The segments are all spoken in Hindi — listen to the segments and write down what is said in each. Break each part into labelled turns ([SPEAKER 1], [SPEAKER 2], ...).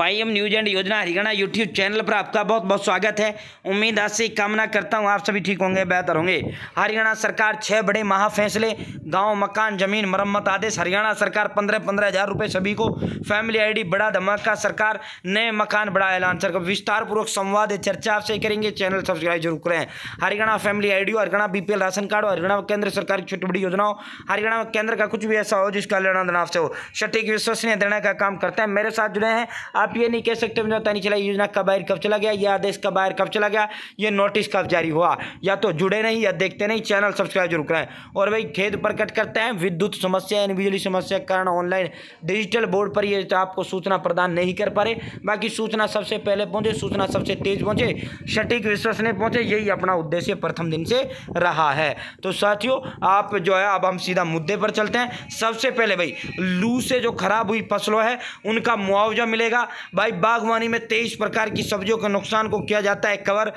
[SPEAKER 1] वाई एम न्यूज एंड योजना हरियाणा यूट्यूब चैनल पर आपका बहुत बहुत स्वागत है उम्मीद आज से कामना करता हूँ आप सभी ठीक होंगे बेहतर होंगे हरियाणा सरकार छः बड़े महा फैसले गाँव मकान जमीन मरम्मत आदेश हरियाणा सरकार पंद्रह पंद्रह हज़ार रुपये सभी को फैमिली आईडी बड़ा धमाका सरकार नए मकान बड़ा ऐलान सरकार विस्तार पूर्वक संवाद चर्चा आपसे करेंगे चैनल सब्सक्राइब जरूर करें हरियाणा फैमिली और हरियाणा बीपीएल राशन कार्ड और हरियाणा केंद्र सरकार की छोटी बड़ी योजनाओं हरियाणा केंद्र का कुछ भी ऐसा हो जिसका लेना देना आपसे हो सटीक विश्वसनीय देने का काम करते हैं मेरे साथ जुड़े हैं आप आप ये नहीं कह सकते मुझे पता नहीं चला योजना कब बाहर कब चला गया यह आदेश कब बाहर कब चला गया ये नोटिस कब जारी हुआ या तो जुड़े नहीं या देखते नहीं चैनल सब्सक्राइब जरूर करें और भाई खेद प्रकट करते हैं विद्युत समस्या यानी बिजली समस्या के कारण ऑनलाइन डिजिटल बोर्ड पर ये तो आपको सूचना प्रदान नहीं कर पा रहे बाकी सूचना सबसे पहले पहुंचे सूचना सबसे तेज पहुंचे सटीक विश्वसनीय पहुंचे यही अपना उद्देश्य प्रथम दिन से रहा है तो साथियों आप जो है अब हम सीधा मुद्दे पर चलते हैं सबसे पहले भाई लू से जो खराब हुई फसलों है उनका मुआवजा मिलेगा भाई बागवानी में तेईस प्रकार की सब्जियों के नुकसान को किया जाता है कवर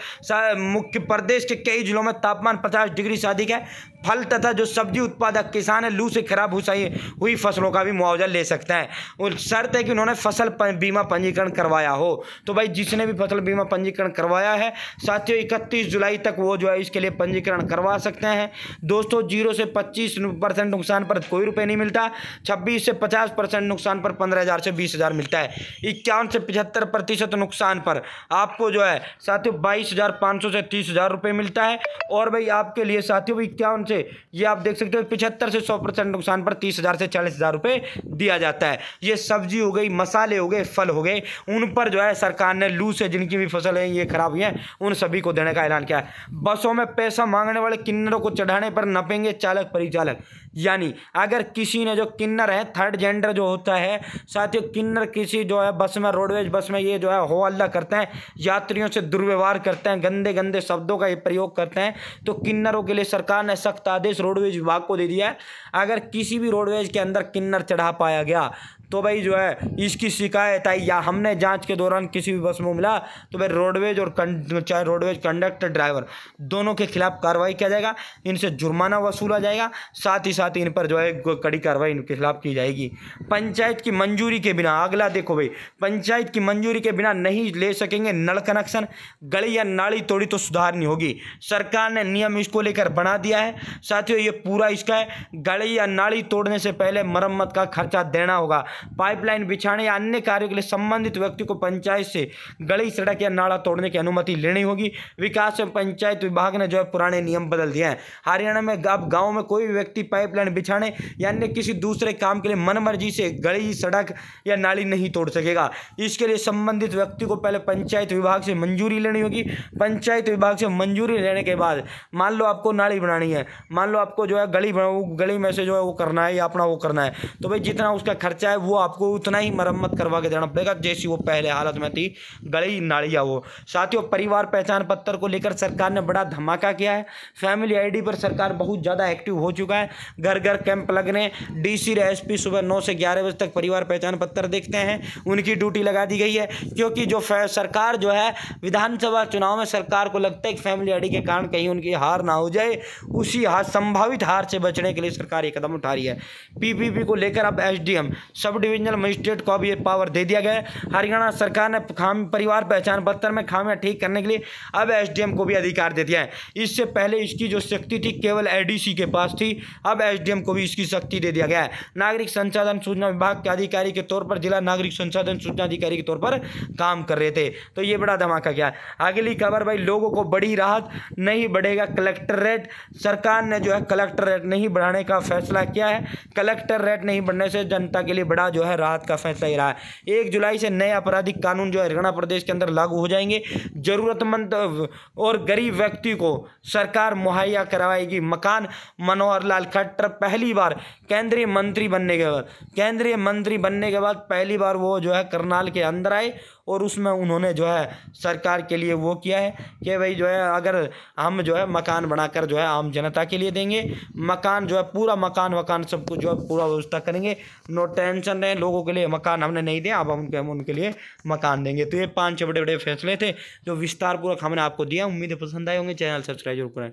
[SPEAKER 1] मुख्य प्रदेश के कई जिलों में तापमान पचास डिग्री से अधिक है फल तथा जो सब्जी उत्पादक किसान है लू से खराब हुई फसलों का भी मुआवजा ले सकते हैं और शर्त है कि उन्होंने फसल बीमा पंजीकरण करवाया हो तो भाई जिसने भी फसल बीमा पंजीकरण करवाया है साथियों इकतीस जुलाई तक वो जो है इसके लिए पंजीकरण करवा सकते हैं दोस्तों जीरो से पच्चीस परसेंट नुकसान पर कोई रुपये नहीं मिलता छब्बीस से पचास परसेंट नुकसान पर पंद्रह हज़ार से बीस हज़ार मिलता है इक्यावन से पचहत्तर प्रतिशत नुकसान पर आपको जो है साथियों बाईस हज़ार पाँच सौ से तीस हज़ार रुपये मिलता है और भाई आपके लिए साथियों इक्यावन से से ये आप देख सकते हो पिछहत्तर से सौ परसेंट नुकसान पर तीस हज़ार से चालीस हज़ार रुपये दिया जाता है ये सब्जी हो गई मसाले हो गए फल हो गए उन पर जो है सरकार ने लू से जिनकी भी फसल है ये खराब हुई है उन सभी को देने का ऐलान किया है बसों में पैसा मांगने वाले किन्नरों को चढ़ाने पर नपेंगे चालक परिचालक यानी अगर किसी ने जो किन्नर है थर्ड जेंडर जो होता है साथ ही किन्नर किसी जो है बस में रोडवेज बस में ये जो है हो अल्लाह करते हैं यात्रियों से दुर्व्यवहार करते हैं गंदे गंदे शब्दों का ये प्रयोग करते हैं तो किन्नरों के लिए सरकार ने सख्त सख्त आदेश रोडवेज विभाग को दे दिया है अगर किसी भी रोडवेज के अंदर किन्नर चढ़ा पाया गया तो भाई जो है इसकी शिकायत आई या हमने जांच के दौरान किसी भी बस में मिला तो भाई रोडवेज और चाहे रोडवेज कंडक्टर ड्राइवर दोनों के खिलाफ कार्रवाई किया जाएगा इनसे जुर्माना वसूला जाएगा साथ ही साथ इन पर जो है कड़ी कार्रवाई इनके खिलाफ की जाएगी पंचायत की मंजूरी के बिना अगला देखो भाई पंचायत की मंजूरी के बिना नहीं ले सकेंगे नल कनेक्शन गली या नाली तोड़ी तो सुधार नहीं होगी सरकार ने नियम इसको लेकर बना दिया है साथियों ये पूरा इसका है गली या नाली तोड़ने से पहले मरम्मत का खर्चा देना होगा पाइपलाइन बिछाने या अन्य कार्यों के लिए संबंधित व्यक्ति को पंचायत से गली सड़क या नाला तोड़ने की अनुमति लेनी होगी विकास एवं पंचायत विभाग ने जो है पुराने नियम बदल दिए हैं हरियाणा में अब गाँव में कोई भी व्यक्ति पाइपलाइन बिछाने या अन्य किसी दूसरे काम के लिए मनमर्जी से गली सड़क या नाली नहीं तोड़ सकेगा इसके लिए संबंधित व्यक्ति को पहले पंचायत विभाग से मंजूरी लेनी होगी पंचायत विभाग से मंजूरी लेने के बाद मान लो आपको नाली बनानी है मान लो आपको जो है गली गली में से जो है वो करना है या अपना वो करना है तो भाई जितना उसका खर्चा है वो आपको उतना ही मरम्मत करवा के देना पड़ेगा जैसी वो पहले हालत में थी गली नाड़िया वो साथियों परिवार पहचान पत्र को लेकर सरकार ने बड़ा धमाका किया है फैमिली आईडी पर सरकार बहुत ज़्यादा एक्टिव हो चुका है घर घर कैंप लगने डी सी एस पी सुबह नौ से ग्यारह बजे तक परिवार पहचान पत्र देखते हैं उनकी ड्यूटी लगा दी गई है क्योंकि जो सरकार जो है विधानसभा चुनाव में सरकार को लगता है कि फैमिली आईडी के कारण कहीं उनकी हार ना हो जाए उसी हार संभावित हार से बचने के लिए सरकार ये कदम उठा रही है पीपीपी को लेकर अब एसडीएम सब सब डिविजनल मजिस्ट्रेट को अब ये पावर दे दिया गया है हरियाणा सरकार ने खाम परिवार पहचान पत्र में खामियां ठीक करने के लिए अब एसडीएम को भी अधिकार दे दिया है इससे पहले इसकी जो शक्ति थी केवल एडीसी के पास थी अब एसडीएम को भी इसकी शक्ति दे दिया गया है नागरिक संसाधन सूचना विभाग के अधिकारी के तौर पर जिला नागरिक संसाधन सूचना अधिकारी के तौर पर काम कर रहे थे तो ये बड़ा धमाका क्या है अगली खबर भाई लोगों को बड़ी राहत नहीं बढ़ेगा कलेक्टर रेट सरकार ने जो है कलेक्टर रेट नहीं बढ़ाने का फैसला किया है कलेक्टर रेट नहीं बढ़ने से जनता के लिए बड़ा करना जो है राहत का फैसला ही रहा है एक जुलाई से नए आपराधिक कानून जो है हरियाणा प्रदेश के अंदर लागू हो जाएंगे ज़रूरतमंद और गरीब व्यक्ति को सरकार मुहैया करवाएगी मकान मनोहर लाल खट्टर पहली बार केंद्रीय मंत्री बनने के बाद केंद्रीय मंत्री बनने के बाद पहली बार वो जो है करनाल के अंदर आए और उसमें उन्होंने जो है सरकार के लिए वो किया है कि भाई जो है अगर हम जो है मकान बनाकर जो है आम जनता के लिए देंगे मकान जो है पूरा मकान वकान सब कुछ जो है पूरा व्यवस्था करेंगे नो टेंशन रहे लोगों के लिए मकान हमने नहीं दिया अब हम उनके हम उनके लिए मकान देंगे तो ये पाँच बड़े बड़े फैसले थे जो विस्तारपूर्वक हमने आपको दिया उम्मीद पसंद आए होंगे चैनल सब्सक्राइब जरूर करें